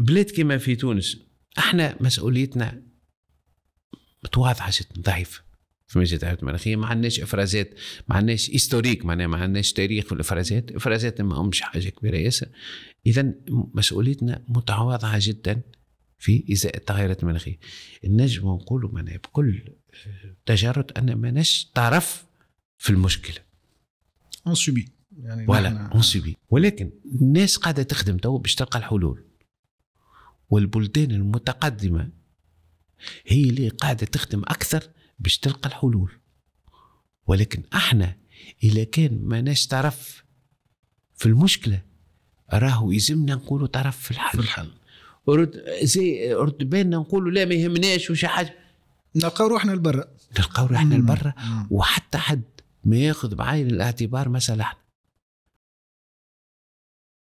بلاد كما في تونس احنا مسؤوليتنا متواضعه جدا ضعيفه في مجال التغيرات المناخيه ما عندناش افرازات ما عندناش هيستوريك معناها ما عندناش تاريخ في الافرازات افرازات ما همش حاجه كبيره ياسر اذا مسؤوليتنا متواضعه جدا في ازاء التغيرات المناخيه النجم نقولوا معناها بكل تجرد ان ماناش طرف في المشكله اون سوبي يعني ولا اون سوبي ولكن الناس قاعده تخدم تو باش تلقى الحلول والبلدان المتقدمة هي اللي قاعدة تخدم أكثر باش تلقى الحلول ولكن احنا إذا كان ماناش طرف في المشكلة راهو يلزمنا نقولوا طرف في الحل في الحل رد زي رد بالنا نقولوا لا ما يهمناش وش حاجة نلقاو روحنا لبرا نلقاو روحنا لبرا وحتى حد ما ياخذ بعين الاعتبار مصالحنا